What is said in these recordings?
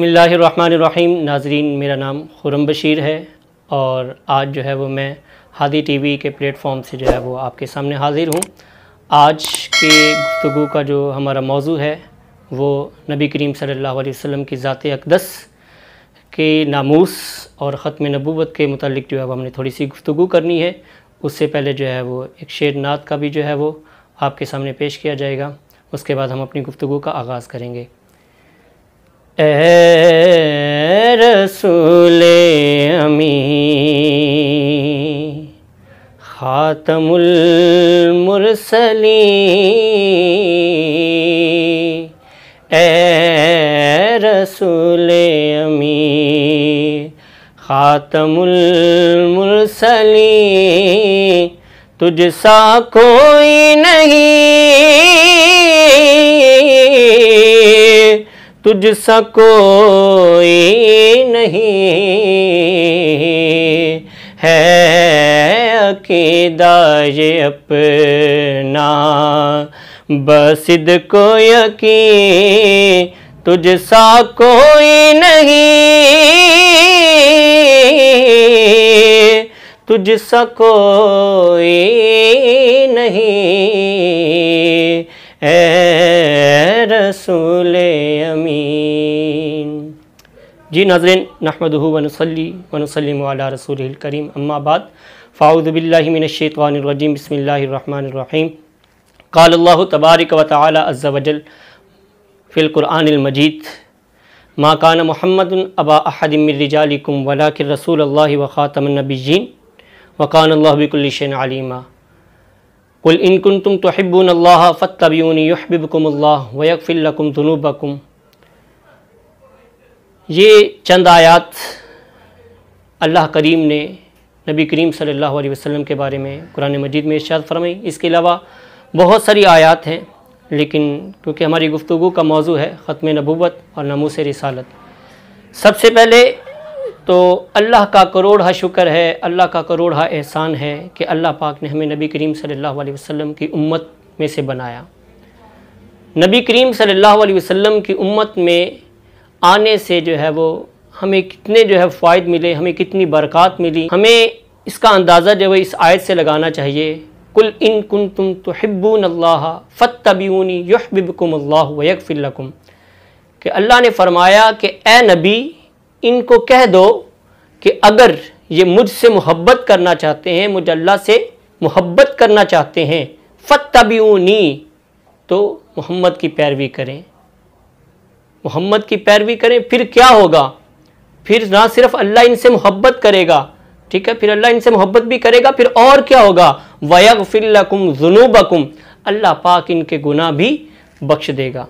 बसमीम नाजरीन मेरा नाम खुरम बशीर है और आज जो है वो मैं हादी टीवी के प्लेटफॉर्म से जो है वो आपके सामने हाज़िर हूँ आज के गुफ्तु का जो हमारा मौजू है वो नबी करीम सल्लल्लाहु अलैहि वसल्लम की ज़ात अकदस के नामूस और ख़त्म नबूवत के मतलब जो है वो हमने थोड़ी सी गुफ्तु करनी है उससे पहले जो है वो एक शेर नात का भी जो है वो आपके सामने पेश किया जाएगा उसके बाद हम अपनी गुफ्तु का आगाज़ करेंगे रसूले अमी खातमुल मुरसली ए रसूले अमी खातमुल मुरसली तुझसा कोई नहीं तुझसा कोई नहीं है अकीदा ये अपना बसिद को तुझ सा कोई नहीं तुझसा कोई नहीं ए रसूल अमीन जी नाजरन नहमदू वनसली वनसलम रसूल करीम अम्माबाद फ़ाउदबिल्लिमिनशैतवानरजीम बसमीम काल तबारक व तज़ वजल फ़िलकुरानमजीद माँ कान महमद अबा अहदमिरजालकुम वलाक रसूल अल्लाह व ख़ातमनबीजीन वकान अल्लाह आलिमा कुल इनकुन तुम तो तोहब्बून अल्लाह फ़तबीनबिबकुमल्लाह वयफ़िल्लकुम जुनूबकुम ये चंद आयात अल्लाह करीम ने नबी करीम सल्लल्लाहु अलैहि वसल्लम के बारे में कुरान मजीद में इर्शाद फरमाई इसके अलावा बहुत सारी आयात हैं लेकिन क्योंकि हमारी गुफ्तु का मौजू है ख़त्म नबूबत और नमूस रिसालत सबसे पहले तो अल्लाह का करोड़ हा शुक्र है अल्लाह का करोड़ हा एहसान है कि अल्लाह पाक ने हमें नबी करीम सल्लल्लाहु अलैहि वसल्लम की उम्मत में से बनाया नबी करीम सल्लल्लाहु अलैहि वसल्लम की उम्मत में आने से जो है वो हमें कितने जो है फ़ायद मिले हमें कितनी बरक़ात मिली हमें इसका अंदाज़ा जो है इस आयत से लगाना चाहिए कुल इन कुन तुम तो हिब्बून अल्लाह फ़त तबीनी यहबिबकुम अल्लाह वक़फिल्लकुम कि अल्लाह ने फ़रमाया कि ए नबी इनको कह दो कि अगर ये मुझसे मोहब्बत करना चाहते हैं मुझे अल्लाह से मोहब्बत करना चाहते हैं फ़तबीनी तो मोहम्मद की पैरवी करें मोहम्मद की पैरवी करें फिर क्या होगा फिर ना सिर्फ अल्लाह इनसे मोहब्बत करेगा ठीक है फिर अल्लाह इनसे मोहब्बत भी करेगा फिर और क्या होगा वयग फिल्लकुम जुनूबकुम अल्लाह पाक इनके गुनाह भी बख्श देगा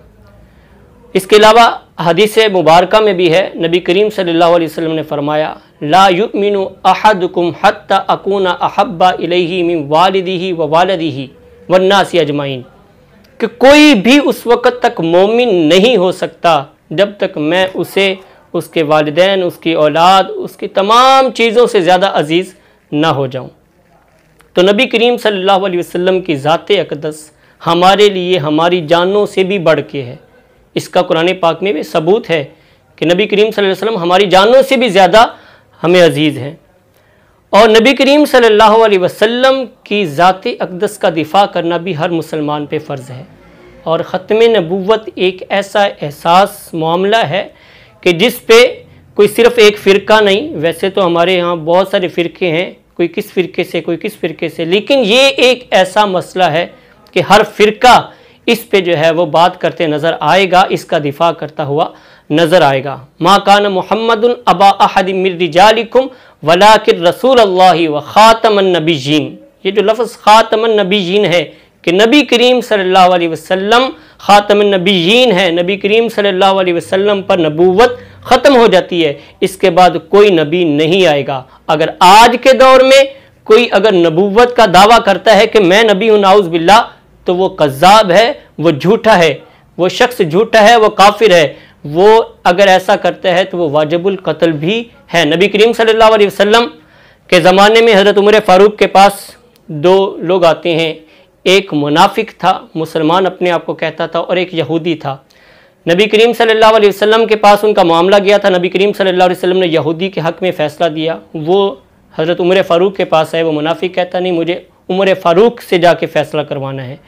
इसके अलावा हदीस मुबारक में भी है नबी करीम सल्लल्लाहु अलैहि वसल्लम ने फरमाया ला युमिन अहद कुम अकूना अहब्बा इलही मिन वालदी व नासी अजमाइन कि कोई भी उस वक़्त तक मोमिन नहीं हो सकता जब तक मैं उसे उसके वालदेन उसकी औलाद उसकी तमाम चीज़ों से ज़्यादा अजीज़ ना हो जाऊँ तो नबी करीम सल्लल्लाहु अलैहि वसल्लम की ज़ात अकदस हमारे लिए हमारी जानों से भी बढ़ के है इसका कुरान पाक में भी सबूत है कि नबी करीम वसल्लम हमारी जानों से भी ज़्यादा हमें अजीज़ हैं और नबी करीम सल्ला वसम की ज़ात अकदस का दिफा करना भी हर मुसलमान पर फ़र्ज़ है और ख़त्म नबूत एक ऐसा एहसास मामला है कि जिस पे कोई सिर्फ़ एक फ़िरका नहीं वैसे तो हमारे यहाँ बहुत सारे फ़िरके हैं कोई किस फ़िरके से कोई किस फ़िरके से लेकिन ये एक ऐसा मसला है कि हर फ़िरका इस पे जो है वो बात करते नज़र आएगा इसका दिफा करता हुआ नज़र आएगा माकान कान मोहम्मद अबा वलाकिर रसूल अल्लाह व नबी जीन ये जो लफ्ज़ ख़ातमन नबी जीन है कि नबी करीम सल्लल्लाहु अलैहि वसल्लम ख़ातम है नबी करीम सल्लल्लाहु अलैहि वसल्लम पर नबूवत ख़त्म हो जाती है इसके बाद कोई नबी नहीं आएगा अगर आज के दौर में कोई अगर नबूवत का दावा करता है कि मैं नबी हूँ नाउज़ बिल्ला तो वो कज्जाब है वो झूठा है वो शख्स झूठा है वो काफिर है वो अगर ऐसा करता है तो वो वाजबुल कत्ल भी है नबी करीम सल्लल्लाहु अलैहि वसल्लम के ज़माने में हज़रत उमर फ़ारूक के पास दो लोग आते हैं एक मुनाफिक था मुसलमान अपने आप को कहता था और एक यहूदी था नबी करीम सल्लल्लाहु अलैहि वसल्लम के पास उनका मामला गया था नबी करीम सल्लल्लाहु अलैहि वसल्लम ने यहूदी के हक़ में फ़ैसला दिया वो हज़रत उमर फ़ारूक के पास है वो मुनाफिक कहता नहीं मुझे उमर फ़ारूक से जाके फ़ैसला करवाना है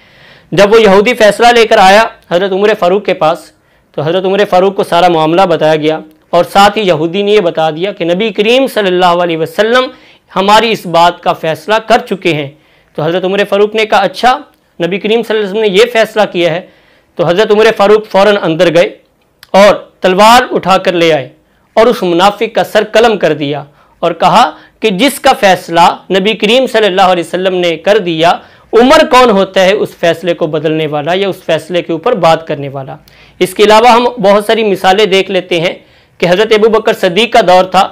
जब वो यहूदी फ़ैसला लेकर आया हज़रत उमर फ़ारूक के पास तो हज़रत उमर फ़ारूक को सारा मामला बताया गया और साथ ही यहूदी ने यह बता दिया कि नबी करीम सल्लल्लाहु अलैहि वसल्लम हमारी इस बात का फ़ैसला कर चुके हैं तो हज़रत उमर फ़ारूक ने कहा अच्छा नबी करीम वसल्लम ने यह फ़ैसला किया है तो हज़रत उमर फ़ारूक फ़ौर अंदर गए और तलवार उठा कर ले आए और उस मुनाफिक का सर कलम कर दिया और कहा कि जिसका फैसला नबी करीम सल्लल्लाहु अलैहि वसल्लम ने कर दिया उमर कौन होता है उस फैसले को बदलने वाला या उस फैसले के ऊपर बात करने वाला इसके अलावा हम बहुत सारी मिसालें देख लेते हैं कि हज़रत अबू बकर सदीक का दौर था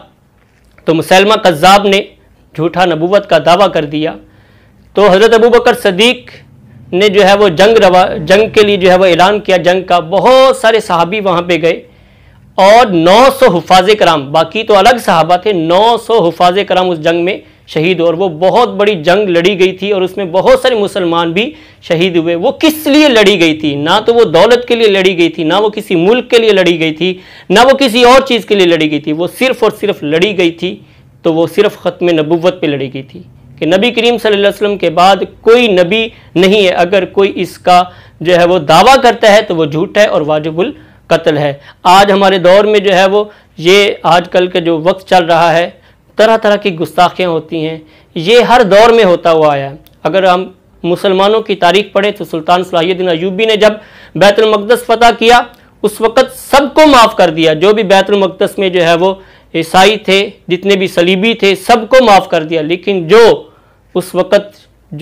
तो मुसलमा कज़ाब ने झूठा नबूवत का दावा कर दिया तो हज़रत अबू बकर सदीक ने जो है वो जंग रवा जंग के लिए जो है वो ऐलान किया जंग का बहुत सारे सहाबी वहाँ पे गए और 900 सौ हफाज कराम बाकी तो अलग साहबा थे 900 सौ हफाज कराम उस जंग में शहीद हुए और वो बहुत बड़ी जंग लड़ी गई थी और उसमें बहुत सारे मुसलमान भी शहीद हुए वो किस लिए लड़ी गई थी ना तो वो दौलत के लिए लड़ी गई थी ना वो किसी मुल्क के लिए लड़ी गई थी ना वो किसी और चीज़ के लिए लड़ी गई थी वो सिर्फ और सिर्फ लड़ी गई थी तो वो सिर्फ ख़त्म नबूत पर लड़ी गई थी कि नबी करीम सल्लल्लाहु अलैहि वसल्लम के बाद कोई नबी नहीं है अगर कोई इसका जो है वो दावा करता है तो वो झूठ है और वाजिबुल कत्ल है आज हमारे दौर में जो है वो ये आजकल का जो वक्त चल रहा है तरह तरह की गुस्ताखियाँ होती हैं ये हर दौर में होता हुआ आया है अगर हम मुसलमानों की तारीख पढ़ें तो सुल्तान सलाहुद्दीन अयूबी ने जब बैतुलमक़दस फ़तह किया उस वक़्त सबको माफ़ कर दिया जो भी बैतुलमक़दस में जो है वो ईसाई थे जितने भी सलीबी थे सबको माफ़ कर दिया लेकिन जो उस वक़्त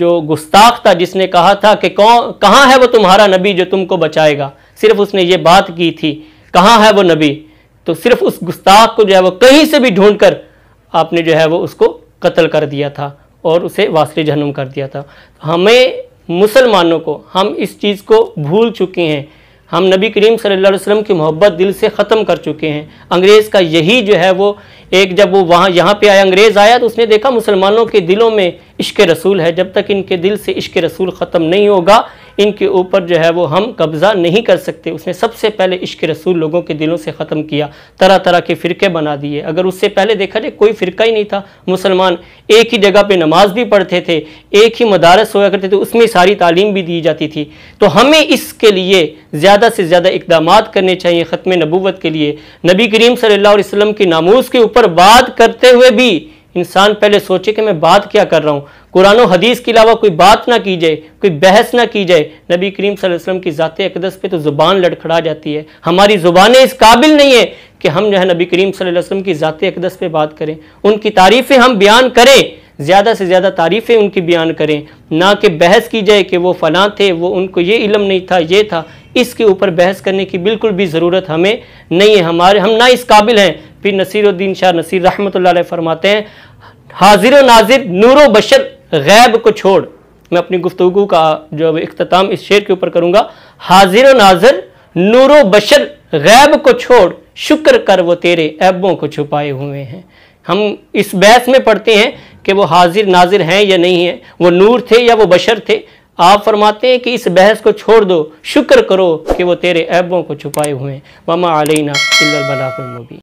जो गुस्ताख था जिसने कहा था कि कौन कहाँ है वो तुम्हारा नबी जो तुमको बचाएगा सिर्फ उसने ये बात की थी कहाँ है वो नबी तो सिर्फ उस गुस्ताख को जो है वो कहीं से भी ढूंढ कर आपने जो है वो उसको कत्ल कर दिया था और उसे वासरे जहनुम कर दिया था हमें मुसलमानों को हम इस चीज़ को भूल चुके हैं हम नबी करीम सल्लल्लाहु अलैहि वसल्लम की मोहब्बत दिल से ख़त्म कर चुके हैं अंग्रेज़ का यही जो है वो एक जब वो वहाँ यहाँ पे आया अंग्रेज़ आया तो उसने देखा मुसलमानों के दिलों में इश्क रसूल है जब तक इनके दिल से इश्क रसूल ख़त्म नहीं होगा इनके ऊपर जो है वो हम कब्ज़ा नहीं कर सकते उसने सबसे पहले इश्क रसूल लोगों के दिलों से ख़त्म किया तरह तरह के फ़िरके बना दिए अगर उससे पहले देखा जाए कोई फ़िरका ही नहीं था मुसलमान एक ही जगह पर नमाज भी पढ़ते थे एक ही मदारस होया करते थे उसमें सारी तालीम भी दी जाती थी तो हमें इसके लिए ज़्यादा से ज़्यादा इकदाम करने चाहिए ख़त्म नबूवत के लिए नबी करीम सल्ला वसम की नामोज़ के ऊपर बात करते हुए भी इंसान पहले सोचे कि मैं बात क्या कर रहा हूँ कुरान हदीस के अलावा कोई बात ना की जाए कोई बहस ना की जाए नबी करीम वसल्लम की ज़ात अकदस पे तो ज़ुबान लड़खड़ा जाती है हमारी ज़ुबानें इस काबिल नहीं है कि हम जो है नबी करीम वसल्लम की ज़ात अकदस पे बात करें उनकी तारीफ़ें हम बयान करें ज़्यादा से ज़्यादा तारीफ़ें उनकी बयान करें ना कि बहस की जाए कि वो फ़लाँ थे वो उनको ये इलम नहीं था ये था इसके ऊपर बहस करने की बिल्कुल भी ज़रूरत हमें नहीं है हमारे हम ना इस काबिल हैं फिर नसीरुद्दीन शाह नसीर रहमत फरमाते हैं हाजिर नाजिर नूर बशर गैब को छोड़ मैं अपनी गुफ्तु का जो अख्ताम इस शेर के ऊपर करूँगा हाजिर नाजिर नूर बशर गैब को छोड़ शुक्र कर वो तेरे ऐबों को छुपाए हुए हैं हम इस बहस में पढ़ते हैं कि वो हाजिर नाजिर हैं या नहीं है वो नूर थे या वो बशर थे आप फरमाते हैं कि इस बहस को छोड़ दो शुक्र करो कि वो तेरे ऐबों को छुपाए हुए हैं आलिना अलैना मोबी